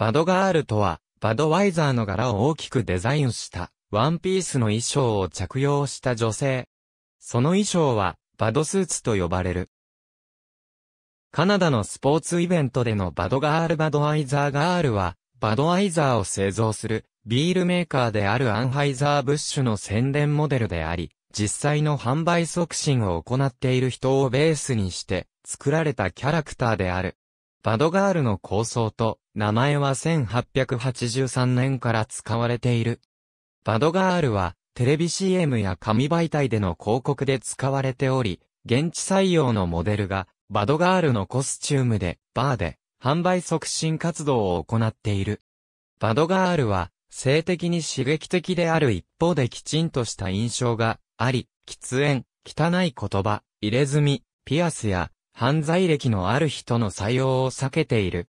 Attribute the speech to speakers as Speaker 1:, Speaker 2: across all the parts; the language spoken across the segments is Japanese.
Speaker 1: バドガールとは、バドワイザーの柄を大きくデザインした、ワンピースの衣装を着用した女性。その衣装は、バドスーツと呼ばれる。カナダのスポーツイベントでのバドガールバドワイザーガールは、バドワイザーを製造する、ビールメーカーであるアンハイザーブッシュの宣伝モデルであり、実際の販売促進を行っている人をベースにして、作られたキャラクターである。バドガールの構想と名前は1883年から使われている。バドガールはテレビ CM や紙媒体での広告で使われており、現地採用のモデルがバドガールのコスチュームでバーで販売促進活動を行っている。バドガールは性的に刺激的である一方できちんとした印象があり、喫煙、汚い言葉、入れ墨、ピアスや犯罪歴のある人の採用を避けている。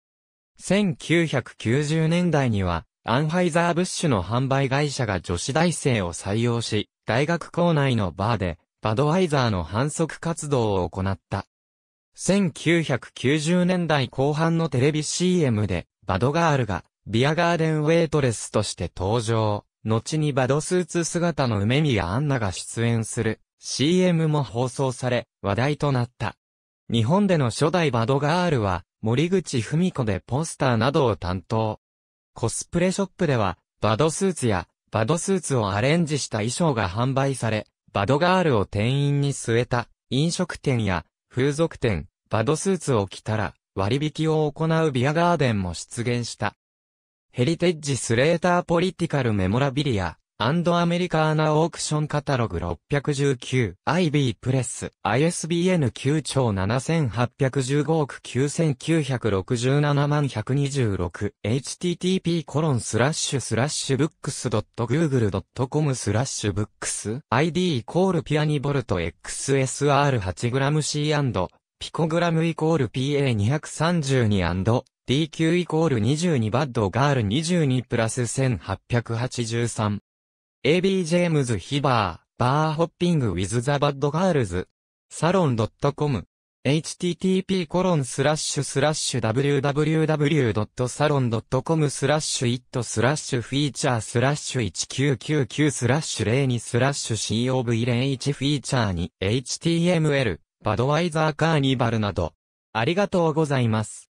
Speaker 1: 1990年代には、アンハイザー・ブッシュの販売会社が女子大生を採用し、大学校内のバーで、バドワイザーの反則活動を行った。1990年代後半のテレビ CM で、バドガールが、ビアガーデンウェイトレスとして登場。後にバドスーツ姿の梅宮アンナが出演する CM も放送され話題となった。日本での初代バドガールは、森口文子でポスターなどを担当。コスプレショップでは、バドスーツや、バドスーツをアレンジした衣装が販売され、バドガールを店員に据えた、飲食店や、風俗店、バドスーツを着たら、割引を行うビアガーデンも出現した。ヘリテッジスレーターポリティカルメモラビリア。アンドアメリカーナオークションカタログ 619IB プレス ISBN 9兆7815億9967万 126http コロンスラッシュスラッシュブックス .google.com スラッシュブックス ID イコールピアニボルト XSR8gC& ピコグラムイコール PA232& DQ イコール22バッドガール22プラス1883 AB ジェームズ・ヒバー、バーホッピング・ウィズ・ザ・バッド・ガールズ、サロン .com、http コロンスラッシュスラッシュ www.salon.com スラッシュ it スラッシュフィーチャースラッシュ1999スラッシュ02スラッシュ COV01 フィーチャーに HTML、バドワイザーカーニバルなど。ありがとうございます。